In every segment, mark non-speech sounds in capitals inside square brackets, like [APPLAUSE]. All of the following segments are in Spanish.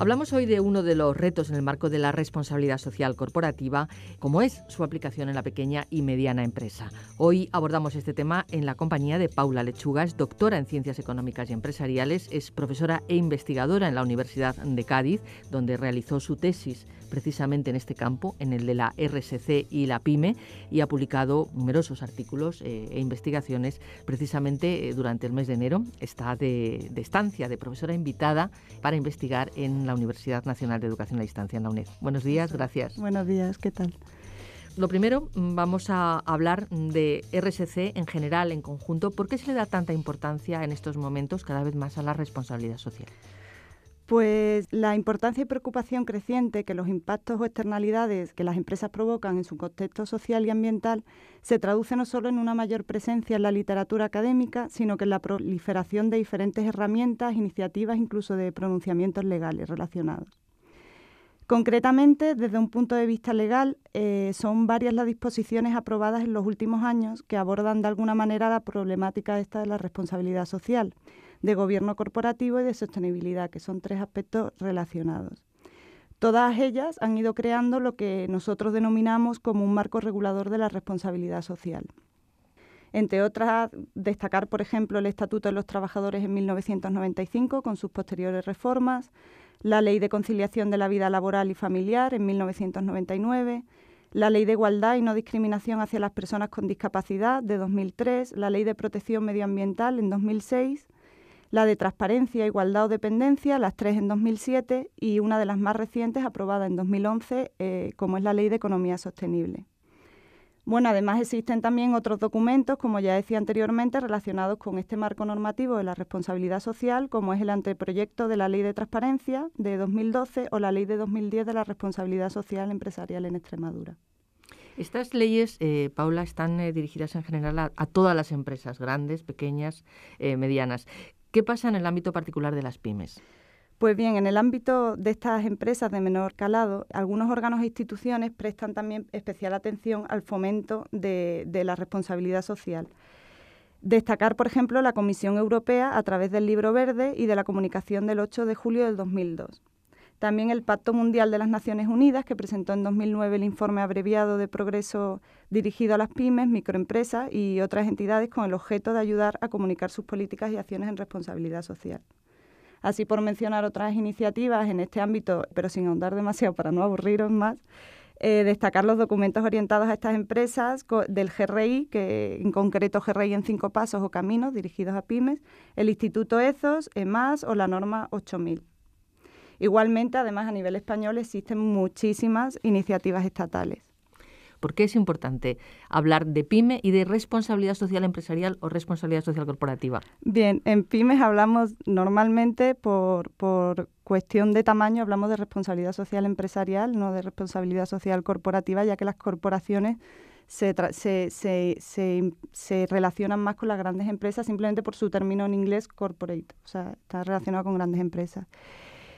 Hablamos hoy de uno de los retos en el marco de la responsabilidad social corporativa, como es su aplicación en la pequeña y mediana empresa. Hoy abordamos este tema en la compañía de Paula Lechugas, doctora en Ciencias Económicas y Empresariales, es profesora e investigadora en la Universidad de Cádiz, donde realizó su tesis precisamente en este campo, en el de la RSC y la PYME, y ha publicado numerosos artículos eh, e investigaciones precisamente eh, durante el mes de enero. Está de, de estancia de profesora invitada para investigar en la Universidad Nacional de Educación a Distancia, en la UNED. Buenos días, gracias. Buenos días, ¿qué tal? Lo primero, mm, vamos a hablar de RSC en general, en conjunto. ¿Por qué se le da tanta importancia en estos momentos cada vez más a la responsabilidad social? Pues la importancia y preocupación creciente que los impactos o externalidades que las empresas provocan en su contexto social y ambiental se traduce no solo en una mayor presencia en la literatura académica, sino que en la proliferación de diferentes herramientas, iniciativas, incluso de pronunciamientos legales relacionados. Concretamente, desde un punto de vista legal, eh, son varias las disposiciones aprobadas en los últimos años que abordan de alguna manera la problemática esta de la responsabilidad social de gobierno corporativo y de sostenibilidad, que son tres aspectos relacionados. Todas ellas han ido creando lo que nosotros denominamos como un marco regulador de la responsabilidad social. Entre otras, destacar, por ejemplo, el Estatuto de los Trabajadores en 1995, con sus posteriores reformas, la Ley de Conciliación de la Vida Laboral y Familiar en 1999, la Ley de Igualdad y No Discriminación hacia las Personas con Discapacidad de 2003, la Ley de Protección Medioambiental en 2006, la de Transparencia, Igualdad o Dependencia, las tres en 2007 y una de las más recientes aprobada en 2011, eh, como es la Ley de Economía Sostenible. Bueno, además existen también otros documentos, como ya decía anteriormente, relacionados con este marco normativo de la responsabilidad social, como es el anteproyecto de la Ley de Transparencia de 2012 o la Ley de 2010 de la Responsabilidad Social Empresarial en Extremadura. Estas leyes, eh, Paula, están eh, dirigidas en general a, todas las empresas, grandes, pequeñas, medianas. ¿Qué pasa en el ámbito particular de las pymes? Pues bien, en el ámbito de estas empresas de menor calado, algunos órganos e instituciones prestan también especial atención al fomento de, la responsabilidad social. Destacar, por ejemplo, la Comisión Europea a través del Libro Verde y de la comunicación del 8 de julio del 2002. También el Pacto Mundial de las Naciones Unidas, que presentó en 2009 el informe abreviado de progreso dirigido a las pymes, microempresas y otras entidades con el objeto de ayudar a comunicar sus políticas y acciones en responsabilidad social. Así por mencionar otras iniciativas en este ámbito, pero sin ahondar demasiado para no aburriros más, eh, destacar los documentos orientados a estas empresas del GRI, e que en concreto GRI e en cinco pasos o caminos dirigidos a pymes, el Instituto EZOS, EMAS o la norma 8000. Igualmente, además, a nivel español existen muchísimas iniciativas estatales. ¿Por qué es importante hablar de PyME y de responsabilidad social empresarial o responsabilidad social corporativa? Bien, en pymes hablamos normalmente por, cuestión de tamaño, hablamos de responsabilidad social empresarial, no de responsabilidad social corporativa, ya que las corporaciones se, se, relacionan más con las grandes empresas simplemente por su término en inglés corporate, o sea, está relacionado con grandes empresas.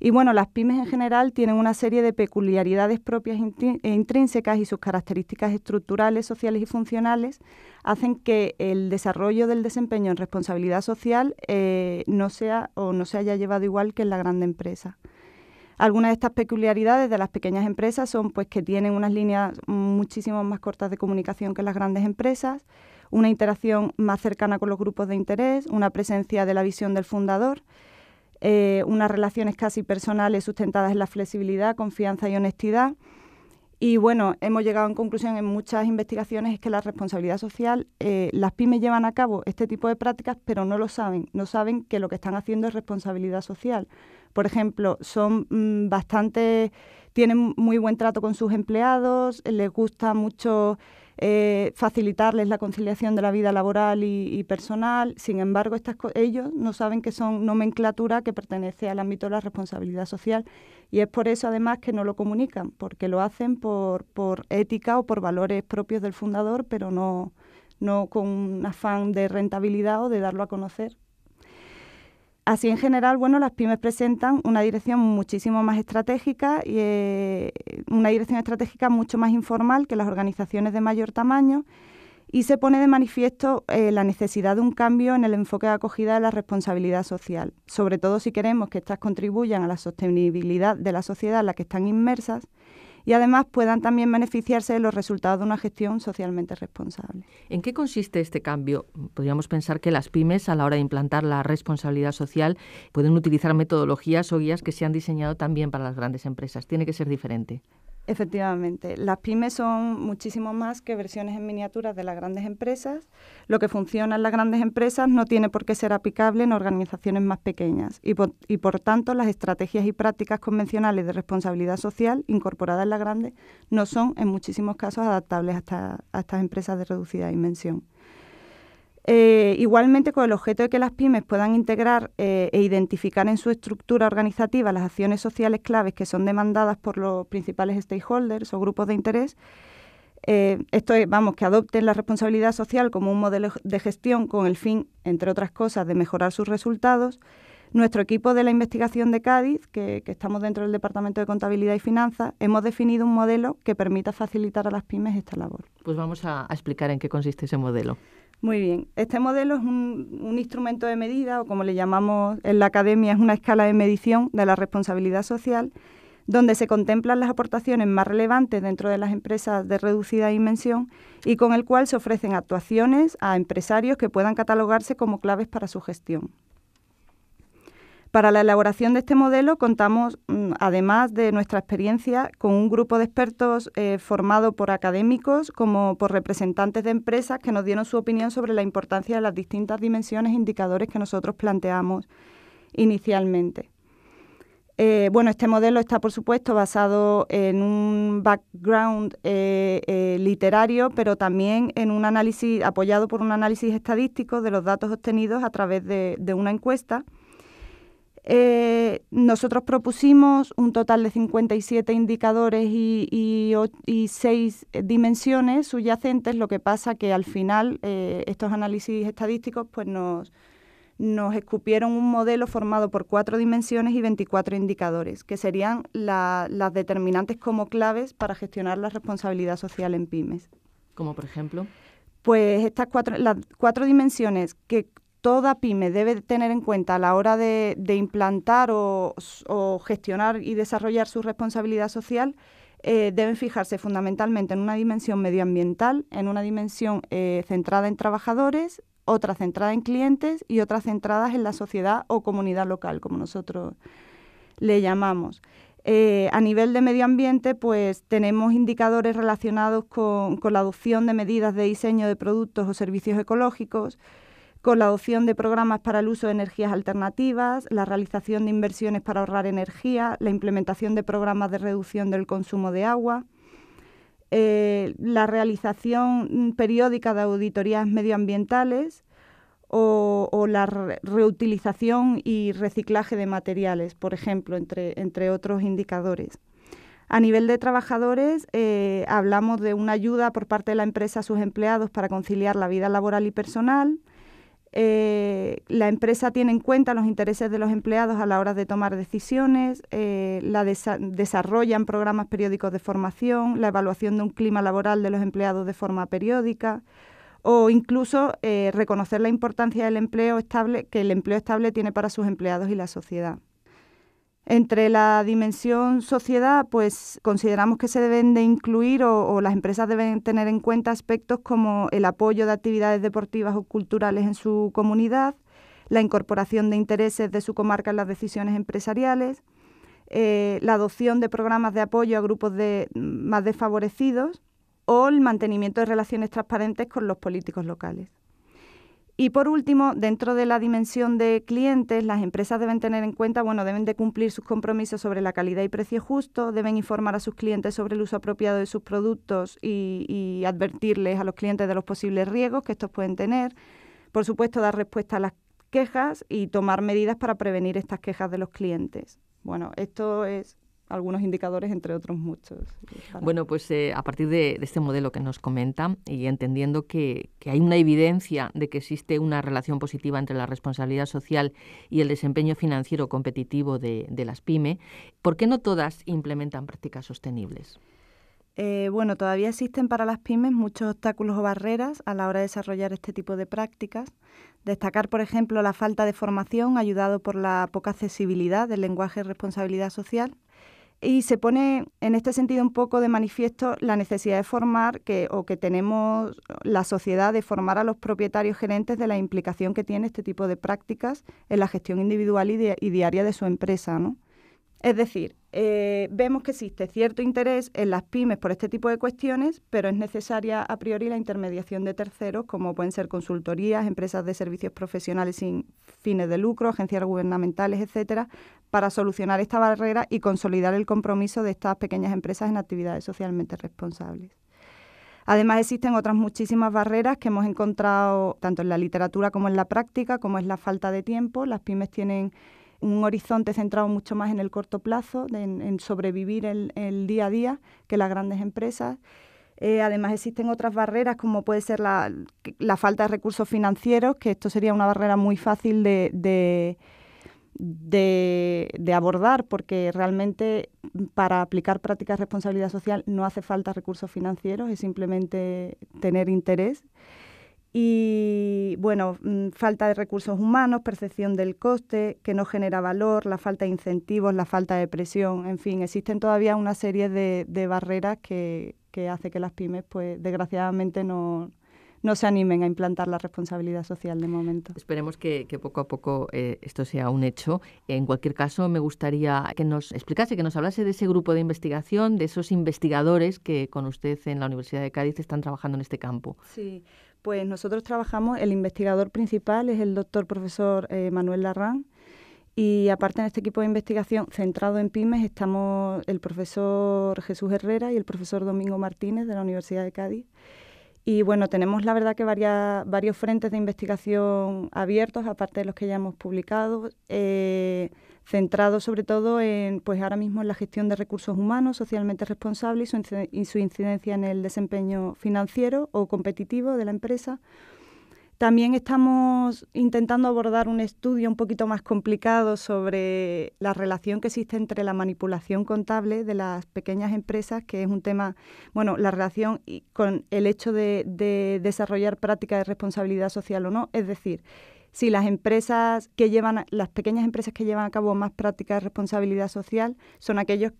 Y bueno, las pymes en general tienen una serie de peculiaridades propias e intrínsecas y sus características estructurales, sociales y funcionales hacen que el desarrollo del desempeño en responsabilidad social eh, no sea o no se haya llevado igual que en la grande empresa. Algunas de estas peculiaridades de las pequeñas empresas son pues que tienen unas líneas muchísimo más cortas de comunicación que las grandes empresas, una interacción más cercana con los grupos de interés, una presencia de la visión del fundador eh, unas relaciones casi personales sustentadas en la flexibilidad, confianza y honestidad. Y bueno, hemos llegado en conclusión en muchas investigaciones es que la responsabilidad social, eh, las pymes llevan a cabo este tipo de prácticas, pero no lo saben, no saben que lo que están haciendo es responsabilidad social. Por ejemplo, son mm, bastante, tienen muy buen trato con sus empleados, les gusta mucho eh, facilitarles la conciliación de la vida laboral y, personal. Sin embargo, ellos no saben que son nomenclatura que pertenece al ámbito de la responsabilidad social y es por eso además que no lo comunican, porque lo hacen por, por ética o por valores propios del fundador, pero no, no con un afán de rentabilidad o de darlo a conocer. Así en general, bueno, las pymes presentan una dirección muchísimo más estratégica y eh, una dirección estratégica mucho más informal que las organizaciones de mayor tamaño y se pone de manifiesto eh, la necesidad de un cambio en el enfoque de acogida de la responsabilidad social, sobre todo si queremos que éstas contribuyan a la sostenibilidad de la sociedad en la que están inmersas y además puedan también beneficiarse de los resultados de una gestión socialmente responsable. ¿En qué consiste este cambio? Podríamos pensar que las pymes a la hora de implantar la responsabilidad social pueden utilizar metodologías o guías que se han diseñado también para las grandes empresas. Tiene que ser diferente. Efectivamente, las pymes son muchísimo más que versiones en miniatura de las grandes empresas. Lo que funciona en las grandes empresas no tiene por qué ser aplicable en organizaciones más pequeñas y por, y por tanto las estrategias y prácticas convencionales de responsabilidad social incorporadas en las grandes no son en muchísimos casos adaptables a estas empresas de reducida dimensión. Eh, igualmente, con el objeto de que las pymes puedan integrar eh, e identificar en su estructura organizativa las acciones sociales claves que son demandadas por los principales stakeholders o grupos de interés, eh, esto es, vamos, que adopten la responsabilidad social como un modelo de gestión con el fin, entre otras cosas, de mejorar sus resultados. Nuestro equipo de la investigación de Cádiz, que, estamos dentro del Departamento de Contabilidad y Finanzas, hemos definido un modelo que permita facilitar a las pymes esta labor. Pues vamos a explicar en qué consiste ese modelo. Muy bien. Este modelo es un, instrumento de medida, o como le llamamos en la academia, es una escala de medición de la responsabilidad social, donde se contemplan las aportaciones más relevantes dentro de las empresas de reducida dimensión y con el cual se ofrecen actuaciones a empresarios que puedan catalogarse como claves para su gestión. Para la elaboración de este modelo contamos, mm, además de nuestra experiencia, con un grupo de expertos eh, formado por académicos como por representantes de empresas que nos dieron su opinión sobre la importancia de las distintas dimensiones e indicadores que nosotros planteamos inicialmente. Eh, bueno, este modelo está, por supuesto, basado en un background eh, literario, pero también en un análisis apoyado por un análisis estadístico de los datos obtenidos a través de una encuesta eh, nosotros propusimos un total de 57 indicadores y, y, y, 6 eh, dimensiones subyacentes, lo que pasa que al final eh, estos análisis estadísticos pues nos, nos escupieron un modelo formado por cuatro dimensiones y 24 indicadores, que serían las determinantes como claves para gestionar la responsabilidad social en pymes. Como por ejemplo. Pues estas cuatro, las cuatro dimensiones que toda pyme debe tener en cuenta a la hora de, implantar o, gestionar y desarrollar su responsabilidad social, eh, deben fijarse fundamentalmente en una dimensión medioambiental, en una dimensión eh, centrada en trabajadores, otra centrada en clientes y otras centradas en la sociedad o comunidad local, como nosotros le llamamos. Eh, a nivel de medio ambiente, pues tenemos indicadores relacionados con, con, la adopción de medidas de diseño de productos o servicios ecológicos, con la adopción de programas para el uso de energías alternativas, la realización de inversiones para ahorrar energía, la implementación de programas de reducción del consumo de agua, eh, la realización periódica de auditorías medioambientales o, la reutilización y reciclaje de materiales, por ejemplo, entre, otros indicadores. A nivel de trabajadores, eh, hablamos de una ayuda por parte de la empresa a sus empleados para conciliar la vida laboral y personal, eh, la empresa tiene en cuenta los intereses de los empleados a la hora de tomar decisiones, eh, la desarrollan programas periódicos de formación, la evaluación de un clima laboral de los empleados de forma periódica o incluso eh, reconocer la importancia del empleo estable que el empleo estable tiene para sus empleados y la sociedad. Entre la dimensión sociedad, pues consideramos que se deben de incluir o, las empresas deben tener en cuenta aspectos como el apoyo de actividades deportivas o culturales en su comunidad, la incorporación de intereses de su comarca en las decisiones empresariales, eh, la adopción de programas de apoyo a grupos de, más desfavorecidos o el mantenimiento de relaciones transparentes con los políticos locales. Y por último, dentro de la dimensión de clientes, las empresas deben tener en cuenta, bueno, deben de cumplir sus compromisos sobre la calidad y precio justo, deben informar a sus clientes sobre el uso apropiado de sus productos y, y advertirles a los clientes de los posibles riesgos que estos pueden tener. Por supuesto, dar respuesta a las quejas y tomar medidas para prevenir estas quejas de los clientes. Bueno, esto es algunos indicadores, entre otros muchos. Bueno, pues eh, a partir de, este modelo que nos comentan y entendiendo que, hay una evidencia de que existe una relación positiva entre la responsabilidad social y el desempeño financiero competitivo de, las pymes, ¿por qué no todas implementan prácticas sostenibles? Eh, bueno, todavía existen para las pymes muchos obstáculos o barreras a la hora de desarrollar este tipo de prácticas. Destacar, por ejemplo, la falta de formación, ayudado por la poca accesibilidad del lenguaje de responsabilidad social y se pone en este sentido un poco de manifiesto la necesidad de formar que, o que tenemos la sociedad de formar a los propietarios gerentes de la implicación que tiene este tipo de prácticas en la gestión individual y, diaria de su empresa. ¿no? Es decir, eh, vemos que existe cierto interés en las pymes por este tipo de cuestiones, pero es necesaria a priori la intermediación de terceros, como pueden ser consultorías, empresas de servicios profesionales sin fines de lucro, agencias gubernamentales, etcétera, para solucionar esta barrera y consolidar el compromiso de estas pequeñas empresas en actividades socialmente responsables. Además existen otras muchísimas barreras que hemos encontrado tanto en la literatura como en la práctica, como es la falta de tiempo. Las pymes tienen un horizonte centrado mucho más en el corto plazo, en, sobrevivir el, día a día, que las grandes empresas. Eh, además existen otras barreras como puede ser la, falta de recursos financieros, que esto sería una barrera muy fácil de de, abordar, porque realmente mm, para aplicar prácticas de responsabilidad social no hace falta recursos financieros, es simplemente tener interés. Y bueno, mm, falta de recursos humanos, percepción del coste, que no genera valor, la falta de incentivos, la falta de presión, en fin, existen todavía una serie de, barreras que, que hace que las pymes, pues desgraciadamente, no, no se animen a implantar la responsabilidad social de momento. Esperemos que, poco a poco eh, esto sea un hecho. En cualquier caso, me gustaría que nos explicase, que nos hablase de ese grupo de investigación, de esos investigadores que con usted en la Universidad de Cádiz están trabajando en este campo. Sí, pues nosotros trabajamos, el investigador principal es el doctor profesor eh, Manuel Larrán. Y aparte en este equipo de investigación centrado en pymes estamos el profesor Jesús Herrera y el profesor Domingo Martínez de la Universidad de Cádiz y bueno, tenemos la verdad que varios frentes de investigación abiertos, aparte de los que ya hemos publicado, eh, centrados sobre todo en, pues ahora mismo en la gestión de recursos humanos socialmente responsables y su incidencia en el desempeño financiero o competitivo de la empresa. También estamos intentando abordar un estudio un poquito más complicado sobre la relación que existe entre la manipulación contable de las pequeñas empresas, que es un tema, bueno, la relación con el hecho de, desarrollar prácticas de responsabilidad social o no. Es decir, si las empresas que llevan, las pequeñas empresas que llevan a cabo más prácticas de responsabilidad social son aquellos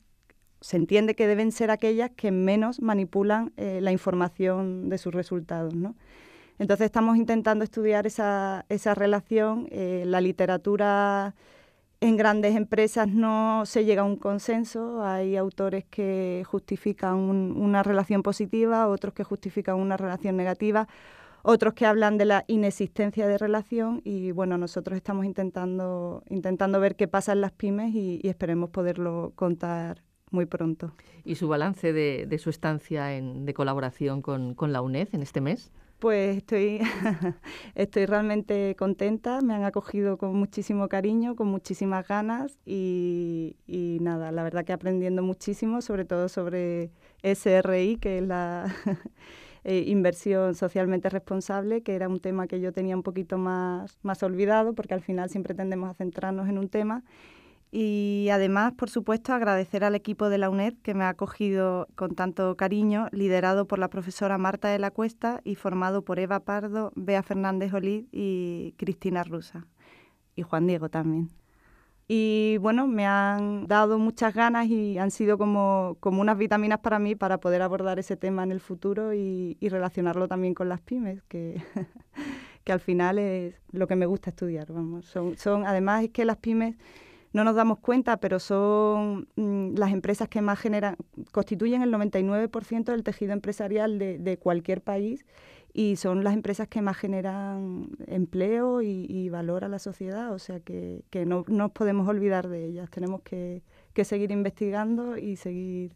se entiende que deben ser aquellas que menos manipulan eh, la información de sus resultados, ¿no? Entonces estamos intentando estudiar esa, esa relación. Eh, la literatura en grandes empresas no se llega a un consenso. Hay autores que justifican una relación positiva, otros que justifican una relación negativa, otros que hablan de la inexistencia de relación y bueno, nosotros estamos intentando, intentando ver qué pasa en las pymes y, esperemos poderlo contar muy pronto. ¿Y su balance de, de su estancia de colaboración con, con la UNED en este mes? Pues estoy, [LAUGHS] estoy realmente contenta, me han acogido con muchísimo cariño, con muchísimas ganas y, nada, la verdad que aprendiendo muchísimo, sobre todo sobre SRI, que es la [LAUGHS] eh, inversión socialmente responsable, que era un tema que yo tenía un poquito más, más olvidado, porque al final siempre tendemos a centrarnos en un tema y además, por supuesto, agradecer al equipo de la UNED que me ha acogido con tanto cariño, liderado por la profesora Marta de la Cuesta y formado por Eva Pardo, Bea Fernández Olid y Cristina Rusa. Y Juan Diego también. Y bueno, me han dado muchas ganas y han sido como, como unas vitaminas para mí para poder abordar ese tema en el futuro y, relacionarlo también con las pymes, que [LAUGHS] que al final es lo que me gusta estudiar. Vamos. Son, son, además es que las pymes no nos damos cuenta, pero son mm, las empresas que más generan, constituyen el 99% del tejido empresarial de, cualquier país y son las empresas que más generan empleo y, valor a la sociedad, o sea que, no, nos podemos olvidar de ellas, tenemos que, que seguir investigando y seguir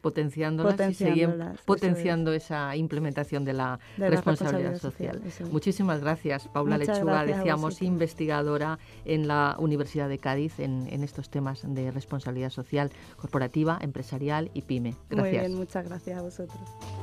potenciándolas, y potenciando esa implementación de la, responsabilidad, social. Muchísimas gracias, Paula Lechuga, decíamos, investigadora en la Universidad de Cádiz en, estos temas de responsabilidad social corporativa, empresarial y pyme. Gracias. Muy bien, muchas gracias a vosotros.